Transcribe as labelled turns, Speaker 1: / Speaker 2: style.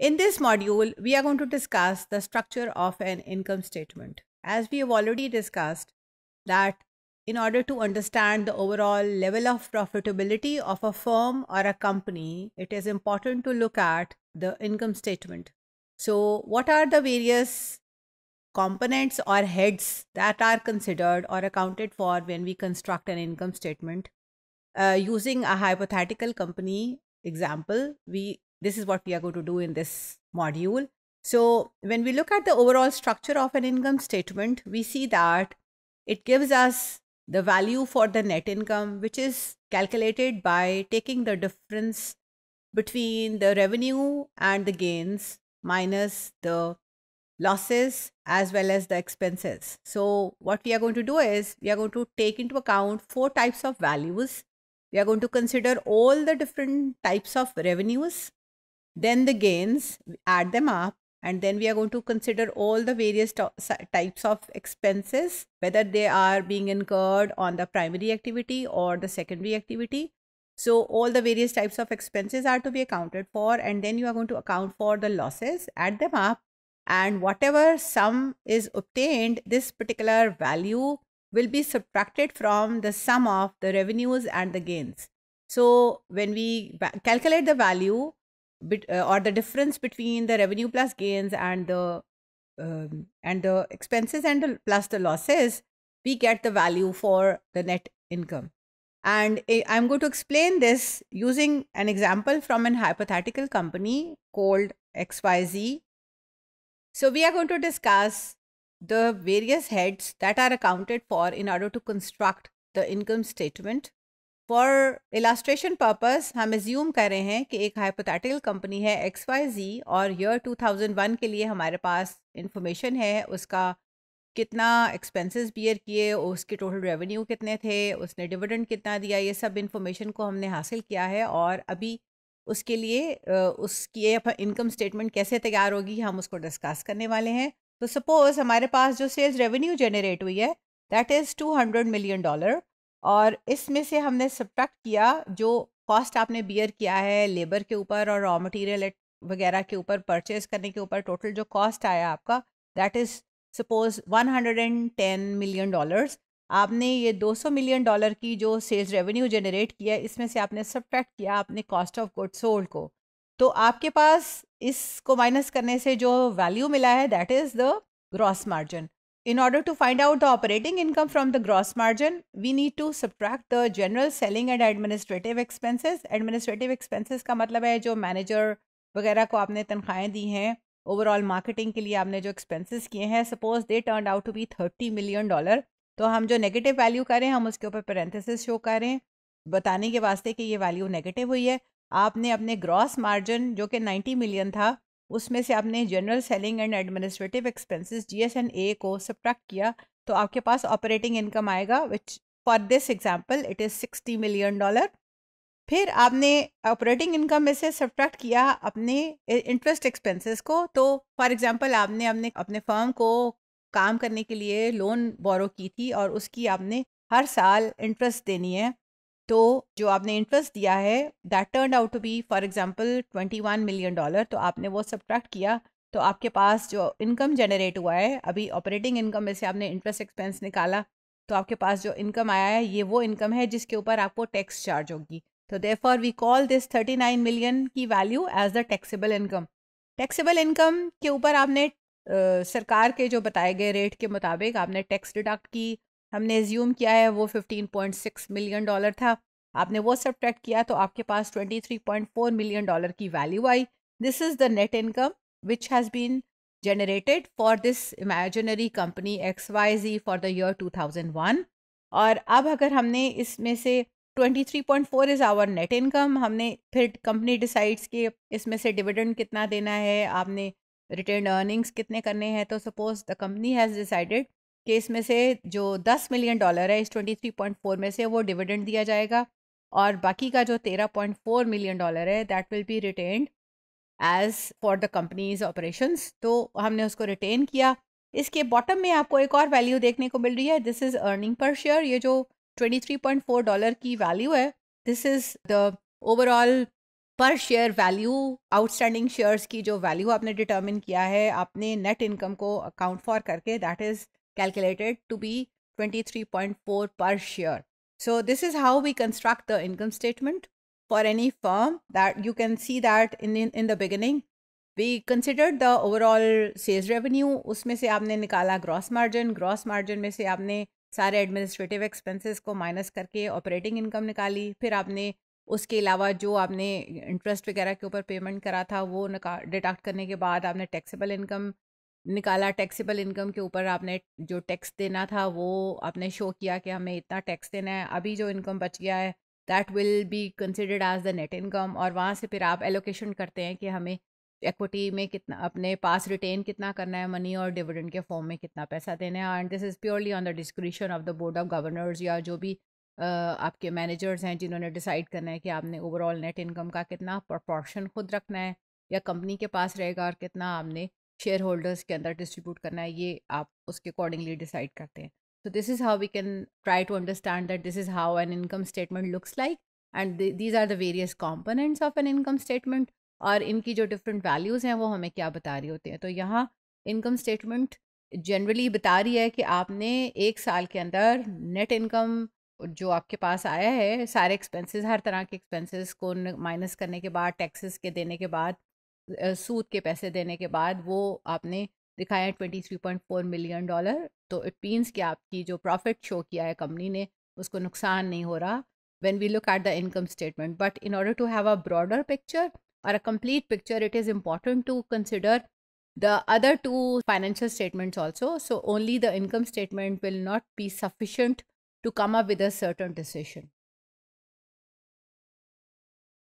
Speaker 1: In this module, we are going to discuss the structure of an income statement. As we have already discussed that in order to understand the overall level of profitability of a firm or a company, it is important to look at the income statement. So what are the various components or heads that are considered or accounted for when we construct an income statement? Uh, using a hypothetical company example, we this is what we are going to do in this module. So when we look at the overall structure of an income statement, we see that it gives us the value for the net income, which is calculated by taking the difference between the revenue and the gains minus the losses as well as the expenses. So what we are going to do is we are going to take into account four types of values. We are going to consider all the different types of revenues then the gains, add them up, and then we are going to consider all the various types of expenses, whether they are being incurred on the primary activity or the secondary activity. So all the various types of expenses are to be accounted for and then you are going to account for the losses, add them up and whatever sum is obtained, this particular value will be subtracted from the sum of the revenues and the gains. So when we calculate the value, bit, uh, or the difference between the revenue plus gains and the um, and the expenses and the, plus the losses, we get the value for the net income. And I'm going to explain this using an example from an hypothetical company called XYZ. So we are going to discuss the various heads that are accounted for in order to construct the income statement for illustration purpose हम assume कर रहे हैं कि एक hypothetical company है X Y Z और year 2001 के लिए हमारे पास इंफॉर्मेशन है उसका कितना एक्सपेंसेस बियर किए उसके टोटल रेवेन्यू कितने थे उसने डिविडेंड कितना दिया ये सब इन्फॉर्मेशन को हमने हासिल किया है और अभी उसके लिए उसकी इनकम स्टेटमेंट कैसे तैयार होगी हम उसको डिस्कस करने वाले हैं तो सपोज़ हमारे पास जो सेल्स रेवेन्यू जनरेट हुई है that is two hundred million dollar और इसमें से हमने सब्ट्रैक्ट किया जो कॉस्ट आपने बियर किया है लेबर के ऊपर और रॉ मटेरियल वगैरह के ऊपर परचेज करने के ऊपर टोटल जो कॉस्ट आया आपका that is suppose 110 million dollars आपने ये 200 मिलियन डॉलर की जो सेल्स रेवेन्यू जनरेट किया इसमें से आपने सब्ट्रैक्ट किया आपने कॉस्ट ऑफ गुड सोल्ड को तो आपके पास इसको माइनस करने से जो वैल्यू मिला है that is the gross margin In order to find out the operating income from the gross margin, we need to subtract the general selling and administrative expenses. Administrative expenses का मतलब है जो manager वगैरह को आपने तनख्वाहें दी हैं ओवरऑल मार्केटिंग के लिए आपने जो एक्सपेंसेस किए हैं suppose they turn out to be thirty million dollar तो हम जो नेगेटिव वैल्यू करें हम उसके ऊपर पेरेंथेसिस शो करें बताने के वास्ते कि ये वैल्यू नेगेटिव हुई है आपने अपने ग्रॉस मार्जिन जो कि नाइन्टी मिलियन था उसमें से आपने general selling and administrative expenses G S and A को सब्ट्रैक्ट किया तो आपके पास ऑपरेटिंग इनकम आएगा which for this example it is sixty million dollar फिर आपने ऑपरेटिंग इनकम में से सब्ट्रैक्ट किया अपने इंटरेस्ट एक्सपेंसेस को तो फॉर एग्जांपल आपने अपने अपने फर्म को काम करने के लिए लोन बोरो की थी और उसकी आपने हर साल इंटरेस्ट देनी है तो जो आपने इंटरेस्ट दिया है that turn out to be for example twenty one million dollar तो आपने वो सब्ट्रैक्ट किया तो आपके पास जो इनकम जनरेट हुआ है अभी ऑपरेटिंग इनकम में से आपने इंटरेस्ट एक्सपेंस निकाला तो आपके पास जो इनकम आया है ये वो इनकम है जिसके ऊपर आपको टैक्स चार्ज होगी तो for we call this thirty nine million की value as the taxable income taxable income के ऊपर आपने सरकार के जो बताए गए रेट के मुताबिक आपने टैक्स डिडक्ट की हमने एज्यूम किया है वो 15.6 मिलियन डॉलर था आपने वो सब्ट्रैक्ट किया तो आपके पास 23.4 मिलियन डॉलर की वैल्यू आई this is the net income which has been generated for company X Y Z for the for two thousand one और अब अगर हमने इसमें से 23.4 इज़ आवर नेट इनकम हमने फिर कंपनी डिसाइड्स कि इसमें से डिविडेंड कितना देना है आपने रिटर्न अर्निंग्स कितने करने हैं तो suppose the company has decided कि इसमें से जो दस मिलियन डॉलर है इस ट्वेंटी थ्री पॉइंट फोर में से वो डिविडेंड दिया जाएगा और बाकी का जो तेरह पॉइंट फोर मिलियन डॉलर है that will be retained as for the company's operations तो हमने उसको रिटेन किया इसके बॉटम में आपको एक और वैल्यू देखने को मिल रही है this is earning per share ये जो 23.4 डॉलर की वैल्यू है this is the overall per share value outstanding shares की जो वैल्यू आपने डिटर्मिन किया है आपने नेट इनकम को अकाउंट फॉर करके that is calculated to be 23.4 per share. So this is how we construct the income statement for any firm that you can see that in, in, in the beginning. We considered the overall sales revenue. Usme se aapne nikala gross margin. Gross margin mein se aapne sare administrative expenses ko minus karke operating income nikali. फिर aapne उसके अलावा जो आपने interest वगैरह के ऊपर payment करा था वो डिडक्ट करने के बाद आपने टैक्सेबल इनकम निकाला टैक्सेबल इनकम के ऊपर आपने जो टैक्स देना था वो आपने शो किया कि हमें इतना टैक्स देना है अभी जो इनकम बच गया है that will be considered as the net income और वहाँ से फिर आप एलोकेशन करते हैं कि हमें एक्विटी में कितना अपने पास रिटेन कितना करना है मनी और डिविडेंड के फॉर्म में कितना पैसा देना है and this is purely on the description of the board of governors या जो भी uh, आपके मैनेजर्स हैं जिन्होंने डिसाइड करना है कि आपने ओवरऑल नेट इनकम का कितना प्रपोर्शन खुद रखना है या कंपनी के पास रहेगा और कितना आपने शेयर होल्डर्स के अंदर डिस्ट्रीब्यूट करना है ये आप उसके अकॉर्डिंगली डिसाइड करते हैं so this is how we can try to understand that this is how an income statement looks like and these are the various components of an income statement और इनकी जो डिफरेंट वैल्यूज़ हैं वो हमें क्या बता रही होती हैं तो यहाँ इनकम स्टेटमेंट जनरली बता रही है कि आपने एक साल के अंदर नेट इनकम जो आपके पास आया है सारे एक्सपेंसेस हर तरह के एक्सपेंसेस को माइनस करने के बाद टैक्सेस के देने के बाद सूद के पैसे देने के बाद वो आपने दिखाया है twenty three point four million dollar तो इट मीन्स कि आपकी जो प्रॉफिट शो किया है कंपनी ने उसको नुकसान नहीं हो रहा when we look at the income statement but in order to have a broader picture और a complete picture it is important to consider the other two financial statement also so only the income statement will not be sufficient to come up with a certain decision